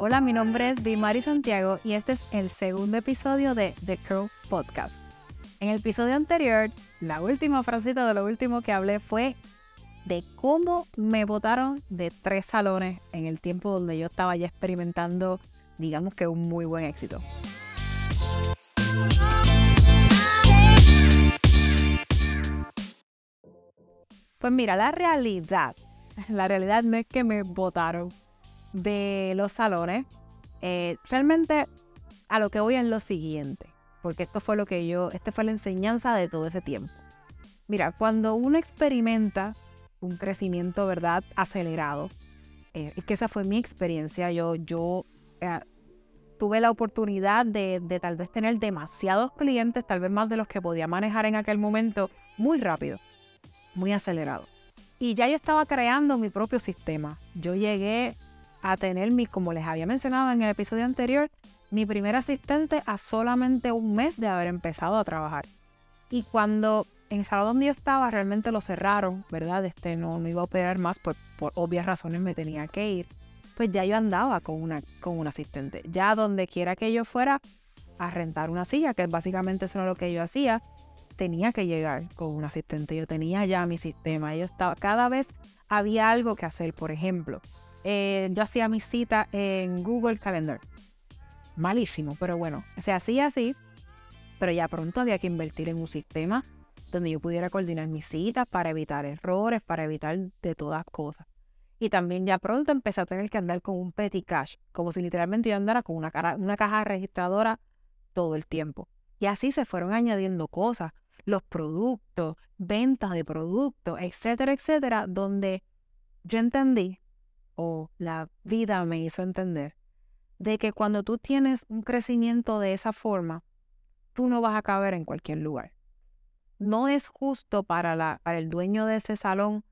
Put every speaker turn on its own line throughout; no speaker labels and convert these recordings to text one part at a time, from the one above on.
Hola, mi nombre es Bimari Santiago y este es el segundo episodio de The Curl Podcast. En el episodio anterior, la última frase de lo último que hablé fue de cómo me votaron de tres salones en el tiempo donde yo estaba ya experimentando, digamos que un muy buen éxito. Pues mira, la realidad, la realidad no es que me votaron, de los salones, eh, realmente a lo que voy en lo siguiente, porque esto fue lo que yo, esta fue la enseñanza de todo ese tiempo. Mira, cuando uno experimenta un crecimiento, ¿verdad?, acelerado, eh, es que esa fue mi experiencia, yo, yo eh, tuve la oportunidad de, de tal vez tener demasiados clientes, tal vez más de los que podía manejar en aquel momento, muy rápido, muy acelerado. Y ya yo estaba creando mi propio sistema. Yo llegué a tener mi, como les había mencionado en el episodio anterior, mi primer asistente a solamente un mes de haber empezado a trabajar. Y cuando en el salón donde yo estaba realmente lo cerraron, ¿verdad? Este no, no iba a operar más, pues por obvias razones me tenía que ir. Pues ya yo andaba con una, con un asistente. Ya donde quiera que yo fuera a rentar una silla, que básicamente eso era lo que yo hacía, tenía que llegar con un asistente. Yo tenía ya mi sistema. Yo estaba, cada vez había algo que hacer, por ejemplo. Eh, yo hacía mis citas en Google Calendar. Malísimo, pero bueno, se hacía así, pero ya pronto había que invertir en un sistema donde yo pudiera coordinar mis citas para evitar errores, para evitar de todas cosas. Y también ya pronto empecé a tener que andar con un petty cash, como si literalmente yo andara con una caja registradora todo el tiempo. Y así se fueron añadiendo cosas, los productos, ventas de productos, etcétera, etcétera, donde yo entendí o la vida me hizo entender de que cuando tú tienes un crecimiento de esa forma, tú no vas a caber en cualquier lugar. No es justo para, la, para el dueño de ese salón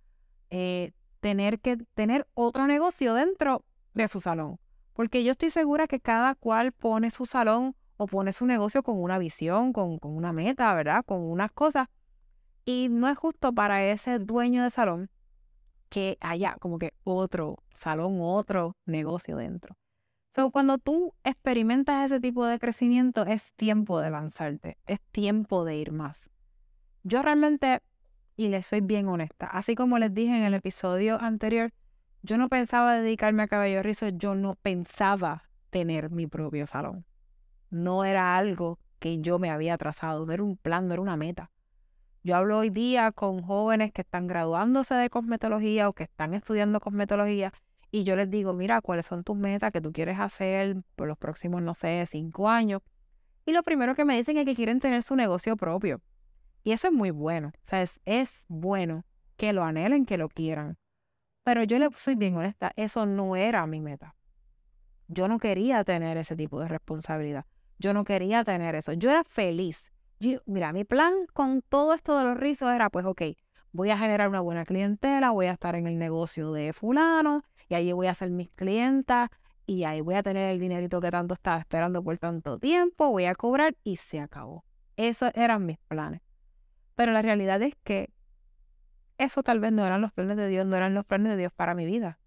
eh, tener que tener otro negocio dentro de su salón, porque yo estoy segura que cada cual pone su salón o pone su negocio con una visión, con, con una meta, ¿verdad? Con unas cosas. Y no es justo para ese dueño de salón que haya como que otro salón, otro negocio dentro. So, cuando tú experimentas ese tipo de crecimiento, es tiempo de lanzarte, es tiempo de ir más. Yo realmente, y les soy bien honesta, así como les dije en el episodio anterior, yo no pensaba dedicarme a cabello rizo, yo no pensaba tener mi propio salón. No era algo que yo me había trazado, no era un plan, no era una meta. Yo hablo hoy día con jóvenes que están graduándose de cosmetología o que están estudiando cosmetología y yo les digo, mira, ¿cuáles son tus metas que tú quieres hacer por los próximos, no sé, cinco años? Y lo primero que me dicen es que quieren tener su negocio propio. Y eso es muy bueno. O sea, es, es bueno que lo anhelen, que lo quieran. Pero yo le soy bien honesta, eso no era mi meta. Yo no quería tener ese tipo de responsabilidad. Yo no quería tener eso. Yo era feliz yo, mira, mi plan con todo esto de los rizos era, pues, ok, voy a generar una buena clientela, voy a estar en el negocio de fulano y allí voy a hacer mis clientas y ahí voy a tener el dinerito que tanto estaba esperando por tanto tiempo, voy a cobrar y se acabó. Esos eran mis planes. Pero la realidad es que eso tal vez no eran los planes de Dios, no eran los planes de Dios para mi vida.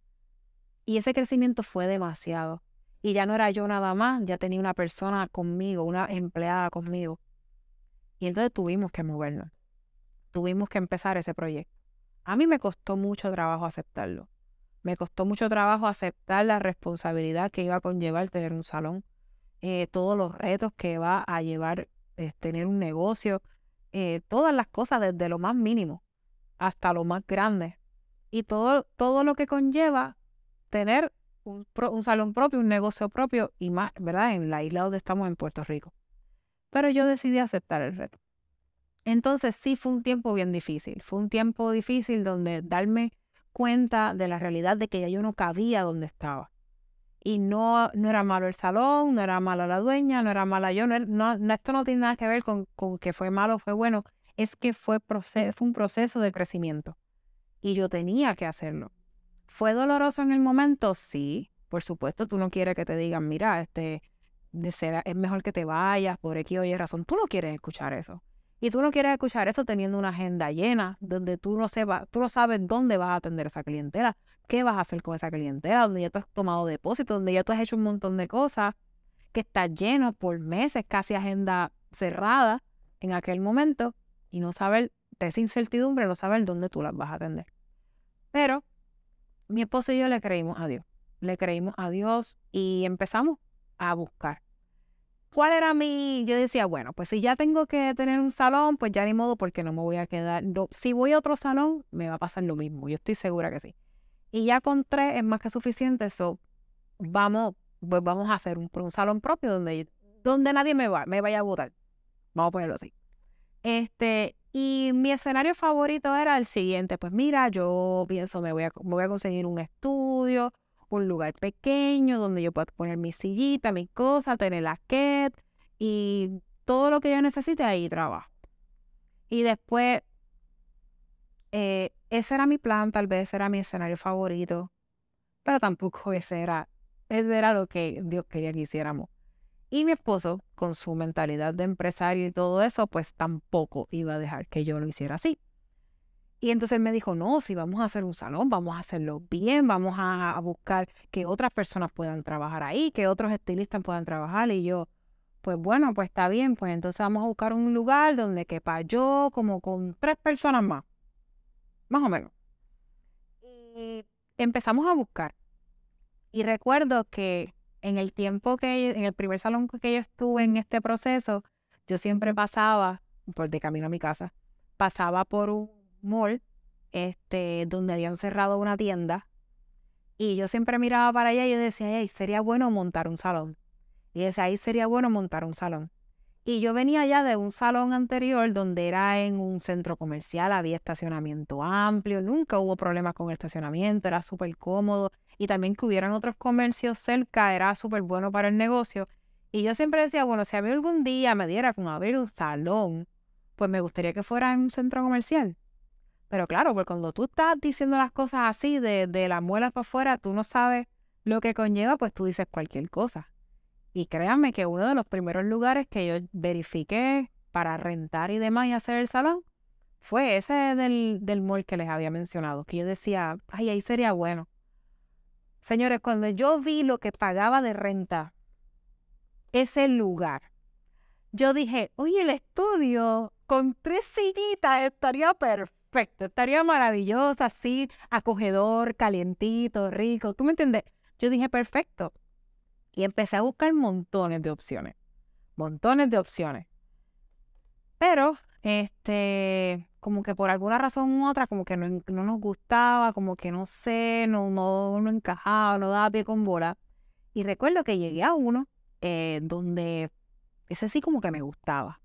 Y ese crecimiento fue demasiado. Y ya no era yo nada más, ya tenía una persona conmigo, una empleada conmigo. Y entonces tuvimos que movernos, tuvimos que empezar ese proyecto. A mí me costó mucho trabajo aceptarlo. Me costó mucho trabajo aceptar la responsabilidad que iba a conllevar tener un salón, eh, todos los retos que va a llevar eh, tener un negocio, eh, todas las cosas desde lo más mínimo hasta lo más grande. Y todo, todo lo que conlleva tener un, un salón propio, un negocio propio y más, ¿verdad? En la isla donde estamos en Puerto Rico. Pero yo decidí aceptar el reto. Entonces sí fue un tiempo bien difícil, fue un tiempo difícil donde darme cuenta de la realidad de que ya yo no cabía donde estaba. Y no, no era malo el salón, no era mala la dueña, no era mala yo, no, esto no tiene nada que ver con, que fue malo o fue bueno, es que fue, fue un proceso de crecimiento y yo tenía que hacerlo. ¿Fue doloroso en el momento? Sí, por supuesto, tú no quieres que te digan, mira, este, ser es mejor que te vayas por X o Y razón. Tú no quieres escuchar eso. Y tú no quieres escuchar eso teniendo una agenda llena, donde tú no, tú no sabes dónde vas a atender esa clientela, qué vas a hacer con esa clientela, donde ya te has tomado depósito, donde ya tú has hecho un montón de cosas, que está lleno por meses, casi agenda cerrada en aquel momento, y no saber, de esa incertidumbre, no saber dónde tú las vas a atender. Pero mi esposo y yo le creímos a Dios, le creímos a Dios y empezamos a buscar. ¿Cuál era mi...? Yo decía, bueno, pues si ya tengo que tener un salón, pues ya ni modo porque no me voy a quedar... No, si voy a otro salón, me va a pasar lo mismo. Yo estoy segura que sí. Y ya con tres es más que suficiente. Eso, vamos, pues vamos a hacer un, salón propio donde, donde nadie me, va, me vaya a votar. Vamos a ponerlo así. Este, y mi escenario favorito era el siguiente. Pues mira, yo pienso, me voy a, me voy a conseguir un estudio un lugar pequeño donde yo pueda poner mi sillita, mi cosa, tener la ket y todo lo que yo necesite, ahí trabajo. Y después, eh, ese era mi plan, tal vez era mi escenario favorito, pero tampoco ese era, ese era lo que Dios quería que hiciéramos. Y mi esposo, con su mentalidad de empresario y todo eso, pues tampoco iba a dejar que yo lo hiciera así. Y entonces él me dijo, no, si vamos a hacer un salón, vamos a hacerlo bien, vamos a, buscar que otras personas puedan trabajar ahí, que otros estilistas puedan trabajar. Y yo, pues bueno, pues está bien, pues entonces vamos a buscar un lugar donde quepa yo como con tres personas más, más o menos. Y empezamos a buscar. Y recuerdo que en el tiempo que, en el primer salón que yo estuve en este proceso, yo siempre pasaba, por de camino a mi casa, pasaba por un mall, este, donde habían cerrado una tienda. Y yo siempre miraba para allá y decía, ay, sería bueno montar un salón. Y decía, ahí sería bueno montar un salón. Y yo venía ya de un salón anterior donde era en un centro comercial, había estacionamiento amplio, nunca hubo problemas con el estacionamiento, era súper cómodo. Y también que hubieran otros comercios cerca era súper bueno para el negocio. Y yo siempre decía, bueno, si a mí algún día me diera con abrir un salón, pues me gustaría que fuera en un centro comercial. Pero claro, porque cuando tú estás diciendo las cosas así, de, de las muelas para afuera, tú no sabes lo que conlleva, pues tú dices cualquier cosa. Y créanme que uno de los primeros lugares que yo verifiqué para rentar y demás y hacer el salón fue ese del, del mall que les había mencionado, que yo decía, ay, ahí sería bueno. Señores, cuando yo vi lo que pagaba de renta ese lugar, yo dije, oye, el estudio con tres sillitas estaría perfecto perfecto, estaría maravillosa, así, acogedor, calientito, rico, ¿tú me entiendes? Yo dije, perfecto. Y empecé a buscar montones de opciones, montones de opciones. Pero, este, como que por alguna razón u otra, como que no, nos gustaba, como que no sé, no, no, encajaba, no daba pie con bola. Y recuerdo que llegué a uno eh, donde ese sí como que me gustaba.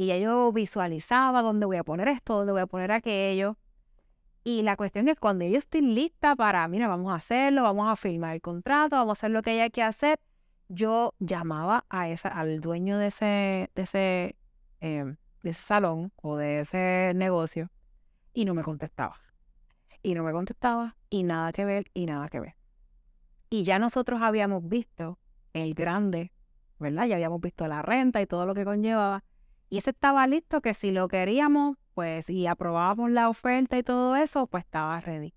Y yo visualizaba dónde voy a poner esto, dónde voy a poner aquello. Y la cuestión es cuando yo estoy lista para, mira, vamos a hacerlo, vamos a firmar el contrato, vamos a hacer lo que haya que hacer, yo llamaba a esa, al dueño de ese, de ese, em, de ese salón o de ese negocio y no me contestaba. Y no me contestaba y nada que ver y nada que ver. Y ya nosotros habíamos visto el grande, ¿verdad? Ya habíamos visto la renta y todo lo que conllevaba. Y ese estaba listo que si lo queríamos, pues y aprobábamos la oferta y todo eso, pues estaba ready.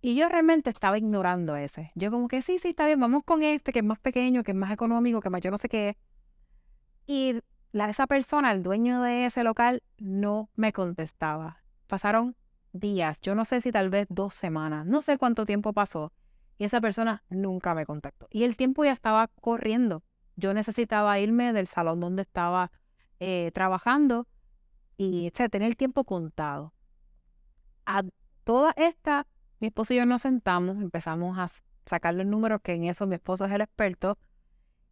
Y yo realmente estaba ignorando ese. Yo como que sí, sí, está bien, vamos con este que es más pequeño, que es más económico, que más yo no sé qué. Y la, esa persona, el dueño de ese local, no me contestaba. Pasaron días, yo no sé si tal vez dos semanas, no sé cuánto tiempo pasó. Y esa persona nunca me contactó. Y el tiempo ya estaba corriendo. Yo necesitaba irme del salón donde estaba eh, trabajando y tener tiempo contado. A toda esta, mi esposo y yo nos sentamos, empezamos a sacar los números, que en eso mi esposo es el experto,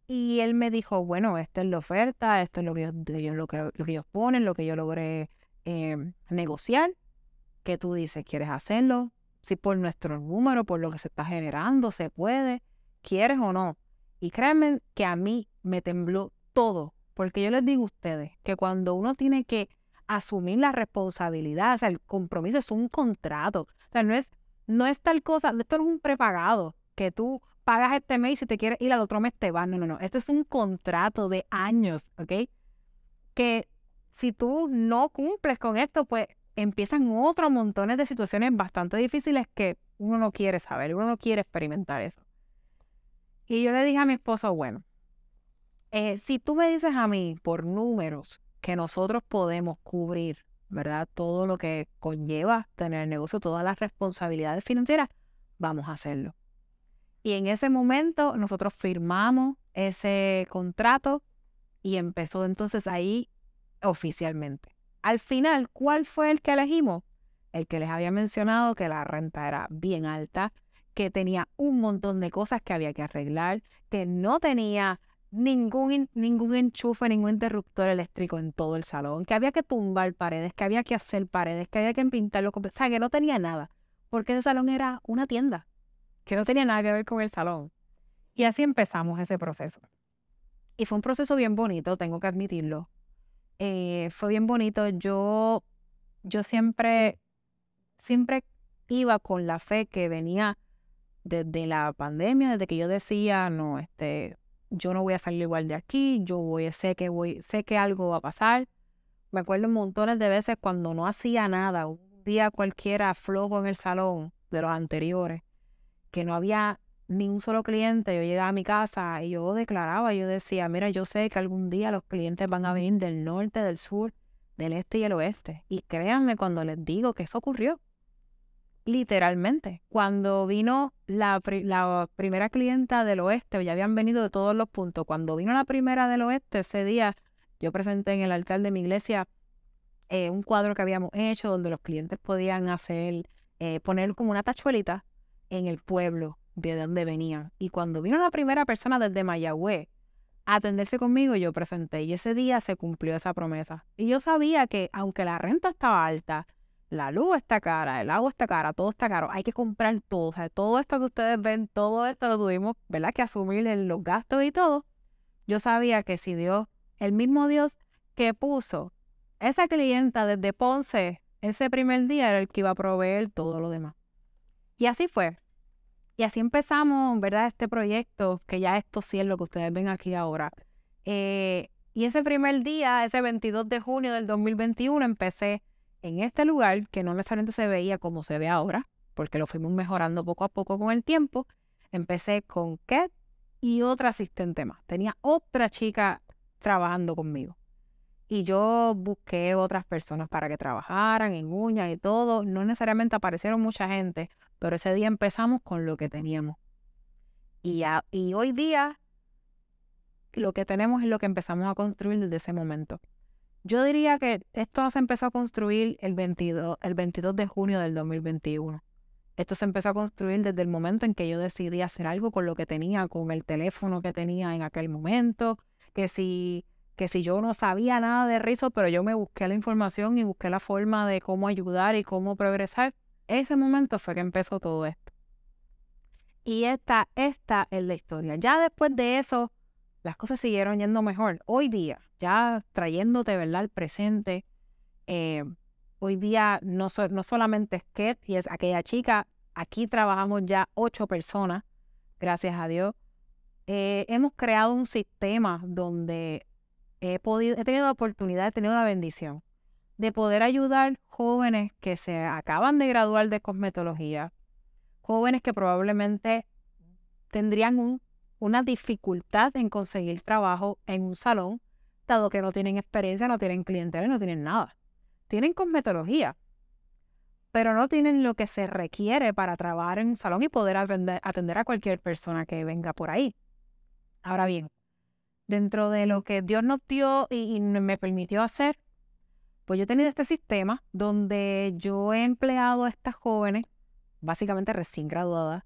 y él me dijo, bueno, esta es la oferta, esto es lo que ellos, lo que, ponen, lo que yo logré eh, negociar, que tú dices, ¿quieres hacerlo? Si por nuestro número, por lo que se está generando, se puede, ¿quieres o no? Y créanme que a mí me tembló todo porque yo les digo a ustedes que cuando uno tiene que asumir la responsabilidad, o sea, el compromiso es un contrato. O sea, no es, no es tal cosa, esto no es un prepagado que tú pagas este mes y si te quieres ir al otro mes te vas. No, no, no. Este es un contrato de años, ¿ok? Que si tú no cumples con esto, pues empiezan otros montones de situaciones bastante difíciles que uno no quiere saber, uno no quiere experimentar eso. Y yo le dije a mi esposo, bueno, eh, si tú me dices a mí por números que nosotros podemos cubrir, ¿verdad? Todo lo que conlleva tener el negocio, todas las responsabilidades financieras, vamos a hacerlo. Y en ese momento nosotros firmamos ese contrato y empezó entonces ahí oficialmente. Al final, ¿cuál fue el que elegimos? El que les había mencionado que la renta era bien alta, que tenía un montón de cosas que había que arreglar, que no tenía ningún, ningún enchufe, ningún interruptor eléctrico en todo el salón, que había que tumbar paredes, que había que hacer paredes, que había que pintarlo, o sea, que no tenía nada, porque ese salón era una tienda, que no tenía nada que ver con el salón. Y así empezamos ese proceso. Y fue un proceso bien bonito, tengo que admitirlo. Eh, fue bien bonito. Yo, yo siempre, siempre iba con la fe que venía desde la pandemia, desde que yo decía, no, este, yo no voy a salir igual de aquí, yo voy, sé que voy, sé que algo va a pasar. Me acuerdo montones de veces cuando no hacía nada, un día cualquiera flojo en el salón de los anteriores, que no había ni un solo cliente, yo llegaba a mi casa y yo declaraba, yo decía, mira, yo sé que algún día los clientes van a venir del norte, del sur, del este y el oeste. Y créanme cuando les digo que eso ocurrió literalmente. Cuando vino la, la, primera clienta del oeste, ya habían venido de todos los puntos, cuando vino la primera del oeste, ese día yo presenté en el alcalde de mi iglesia eh, un cuadro que habíamos hecho donde los clientes podían hacer, eh, poner como una tachuelita en el pueblo de donde venían. Y cuando vino la primera persona desde Mayagüez a atenderse conmigo, yo presenté y ese día se cumplió esa promesa. Y yo sabía que aunque la renta estaba alta, la luz está cara, el agua está cara, todo está caro, hay que comprar todo, o sea, todo esto que ustedes ven, todo esto lo tuvimos, ¿verdad? Que asumir en los gastos y todo. Yo sabía que si Dios, el mismo Dios que puso esa clienta desde Ponce, ese primer día era el que iba a proveer todo lo demás. Y así fue. Y así empezamos, ¿verdad? Este proyecto, que ya esto sí es lo que ustedes ven aquí ahora. Eh, y ese primer día, ese 22 de junio del 2021, empecé en este lugar, que no necesariamente se veía como se ve ahora, porque lo fuimos mejorando poco a poco con el tiempo, empecé con Ket y otra asistente más. Tenía otra chica trabajando conmigo. Y yo busqué otras personas para que trabajaran en uñas y todo. No necesariamente aparecieron mucha gente, pero ese día empezamos con lo que teníamos. Y, y hoy día lo que tenemos es lo que empezamos a construir desde ese momento. Yo diría que esto se empezó a construir el 22, el de junio del 2021. Esto se empezó a construir desde el momento en que yo decidí hacer algo con lo que tenía, con el teléfono que tenía en aquel momento, que si, que si yo no sabía nada de rizo, pero yo me busqué la información y busqué la forma de cómo ayudar y cómo progresar. Ese momento fue que empezó todo esto. Y esta, esta es la historia. Ya después de eso, las cosas siguieron yendo mejor. Hoy día, ya trayéndote, ¿verdad?, al presente, eh, hoy día no, no solamente es Ket y es aquella chica, aquí trabajamos ya ocho personas, gracias a Dios. Eh, hemos creado un sistema donde he, podido, he tenido la oportunidad, he tenido la bendición de poder ayudar jóvenes que se acaban de graduar de cosmetología, jóvenes que probablemente tendrían un una dificultad en conseguir trabajo en un salón, dado que no tienen experiencia, no tienen clientela, no tienen nada. Tienen cosmetología, pero no tienen lo que se requiere para trabajar en un salón y poder atender, a cualquier persona que venga por ahí. Ahora bien, dentro de lo que Dios nos dio y, y me permitió hacer, pues yo he tenido este sistema donde yo he empleado a estas jóvenes, básicamente recién graduadas,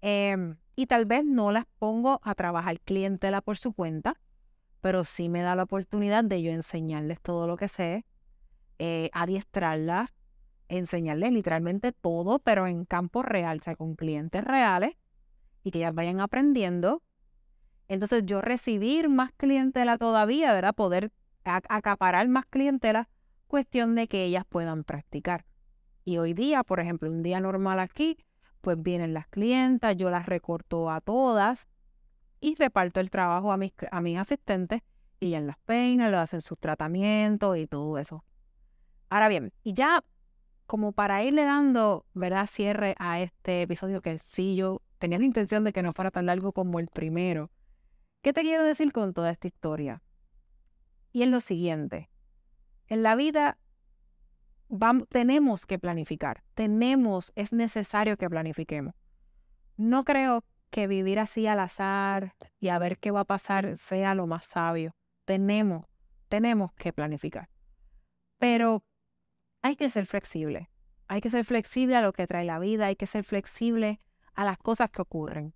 eh, y tal vez no las pongo a trabajar clientela por su cuenta, pero sí me da la oportunidad de yo enseñarles todo lo que sé, eh, adiestrarlas, enseñarles literalmente todo, pero en campo real, o sea, con clientes reales y que ellas vayan aprendiendo. Entonces yo recibir más clientela todavía, ¿verdad? Poder acaparar más clientela, cuestión de que ellas puedan practicar. Y hoy día, por ejemplo, un día normal aquí, pues vienen las clientas, yo las recorto a todas y reparto el trabajo a mis, a mis asistentes y en las peinas lo hacen sus tratamientos y todo eso. Ahora bien, y ya como para irle dando, ¿verdad? Cierre a este episodio que sí yo tenía la intención de que no fuera tan largo como el primero. ¿Qué te quiero decir con toda esta historia? Y es lo siguiente. En la vida tenemos que planificar, tenemos, es necesario que planifiquemos. No creo que vivir así al azar y a ver qué va a pasar sea lo más sabio. Tenemos, tenemos que planificar. Pero hay que ser flexible. Hay que ser flexible a lo que trae la vida, hay que ser flexible a las cosas que ocurren.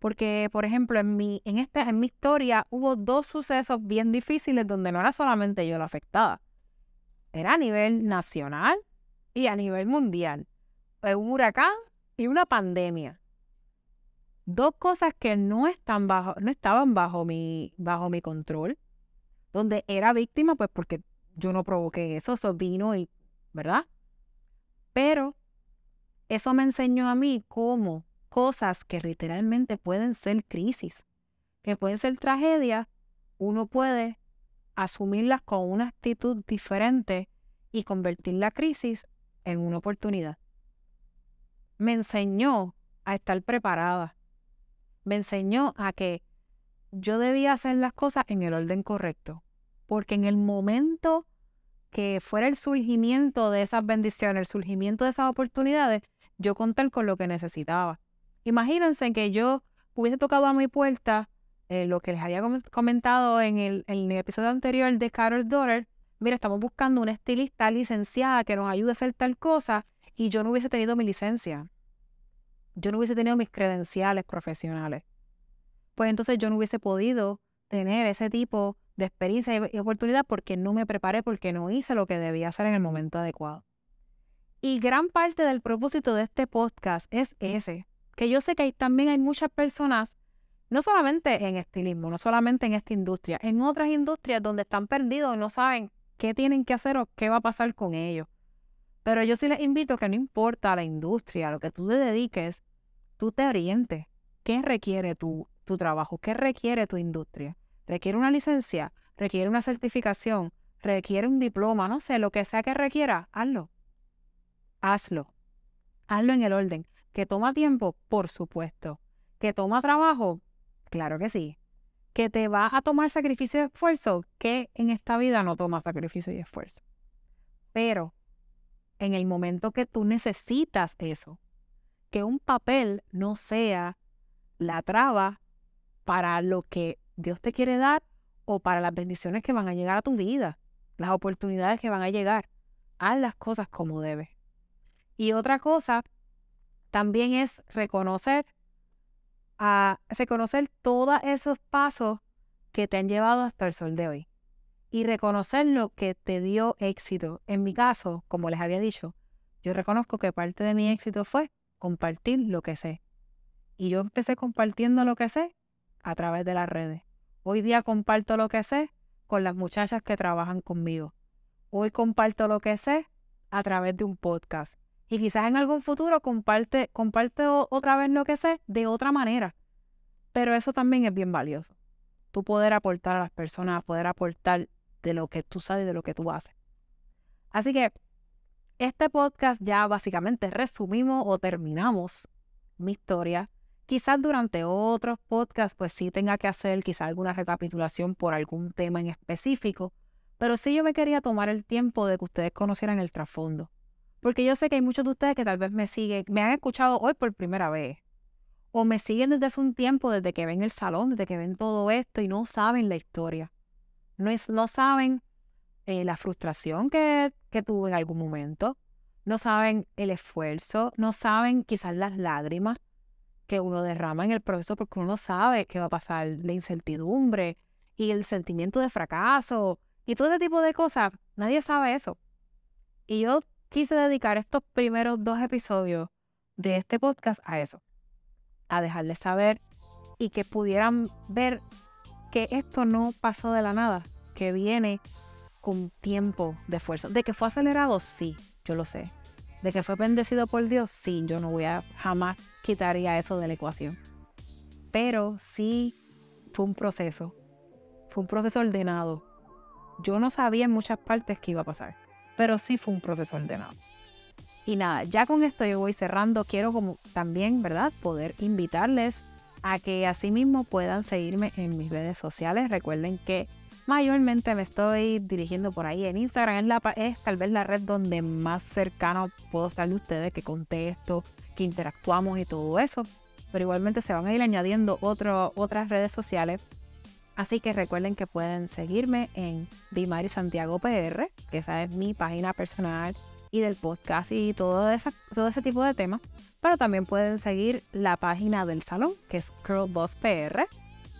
Porque, por ejemplo, en mi, en, en mi historia hubo dos sucesos bien difíciles donde no era solamente yo la afectada era a nivel nacional y a nivel mundial. Un huracán y una pandemia. Dos cosas que no, están bajo, no estaban bajo mi, bajo mi control, donde era víctima, pues porque yo no provoqué eso, eso vino y, ¿verdad? Pero eso me enseñó a mí cómo cosas que literalmente pueden ser crisis, que pueden ser tragedias, uno puede asumirlas con una actitud diferente y convertir la crisis en una oportunidad. Me enseñó a estar preparada. Me enseñó a que yo debía hacer las cosas en el orden correcto, porque en el momento que fuera el surgimiento de esas bendiciones, el surgimiento de esas oportunidades, yo contar con lo que necesitaba. Imagínense que yo hubiese tocado a mi puerta eh, lo que les había comentado en el, episodio anterior de Carter's Daughter, mira, estamos buscando una estilista licenciada que nos ayude a hacer tal cosa y yo no hubiese tenido mi licencia. Yo no hubiese tenido mis credenciales profesionales. Pues entonces yo no hubiese podido tener ese tipo de experiencia y oportunidad porque no me preparé, porque no hice lo que debía hacer en el momento adecuado. Y gran parte del propósito de este podcast es ese, que yo sé que también hay muchas personas no solamente en estilismo, no solamente en esta industria, en otras industrias donde están perdidos y no saben qué tienen que hacer o qué va a pasar con ellos. Pero yo sí les invito que no importa la industria, lo que tú te dediques, tú te orientes. ¿Qué requiere tu, tu trabajo? ¿Qué requiere tu industria? ¿Requiere una licencia? ¿Requiere una certificación? ¿Requiere un diploma? No sé, lo que sea que requiera, hazlo. Hazlo. Hazlo en el orden. Que toma tiempo, por supuesto. Que toma trabajo, Claro que sí. ¿Que te vas a tomar sacrificio y esfuerzo? Que en esta vida no tomas sacrificio y esfuerzo. Pero en el momento que tú necesitas eso, que un papel no sea la traba para lo que Dios te quiere dar o para las bendiciones que van a llegar a tu vida, las oportunidades que van a llegar. Haz las cosas como debes. Y otra cosa también es reconocer a reconocer todos esos pasos que te han llevado hasta el sol de hoy y reconocer lo que te dio éxito. En mi caso, como les había dicho, yo reconozco que parte de mi éxito fue compartir lo que sé. Y yo empecé compartiendo lo que sé a través de las redes. Hoy día comparto lo que sé con las muchachas que trabajan conmigo. Hoy comparto lo que sé a través de un podcast. Y quizás en algún futuro comparte, comparte otra vez lo que sé de otra manera. Pero eso también es bien valioso. Tú poder aportar a las personas, poder aportar de lo que tú sabes, y de lo que tú haces. Así que este podcast ya básicamente resumimos o terminamos mi historia. Quizás durante otros podcasts pues sí tenga que hacer quizás alguna recapitulación por algún tema en específico, pero sí yo me quería tomar el tiempo de que ustedes conocieran el trasfondo. Porque yo sé que hay muchos de ustedes que tal vez me siguen, me han escuchado hoy por primera vez. O me siguen desde hace un tiempo, desde que ven el salón, desde que ven todo esto y no saben la historia. No, es, no saben eh, la frustración que, que tuve en algún momento. No saben el esfuerzo. No saben quizás las lágrimas que uno derrama en el proceso porque uno no sabe qué va a pasar, la incertidumbre y el sentimiento de fracaso y todo ese tipo de cosas. Nadie sabe eso. Y yo quise dedicar estos primeros dos episodios de este podcast a eso, a dejarles saber y que pudieran ver que esto no pasó de la nada, que viene con tiempo de esfuerzo. De que fue acelerado, sí, yo lo sé. De que fue bendecido por Dios, sí, yo no voy a jamás quitaría eso de la ecuación. Pero sí fue un proceso, fue un proceso ordenado. Yo no sabía en muchas partes qué iba a pasar pero sí fue un proceso ordenado. Y nada, ya con esto yo voy cerrando. Quiero como también, ¿verdad? Poder invitarles a que así mismo puedan seguirme en mis redes sociales. Recuerden que mayormente me estoy dirigiendo por ahí en Instagram. Es, tal vez la red donde más cercano puedo estar de ustedes, que contesto, que interactuamos y todo eso. Pero igualmente se van a ir añadiendo otras redes sociales Así que recuerden que pueden seguirme en Bimari Santiago PR, que esa es mi página personal y del podcast y todo, todo ese tipo de temas. Pero también pueden seguir la página del salón, que es Curl PR.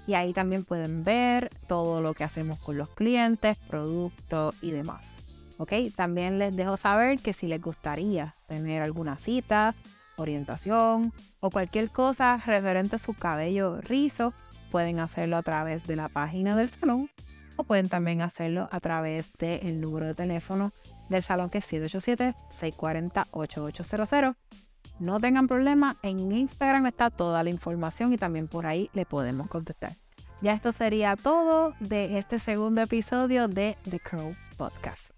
Y ahí también pueden ver todo lo que hacemos con los clientes, productos y demás. ¿Ok? También les dejo saber que si les gustaría tener alguna cita, orientación o cualquier cosa referente a su cabello rizo, pueden hacerlo a través de la página del salón o pueden también hacerlo a través del el número de teléfono del salón que es 787-640-8800. No tengan problema, en Instagram está toda la información y también por ahí le podemos contestar. Ya esto sería todo de este segundo episodio de The Crow Podcast.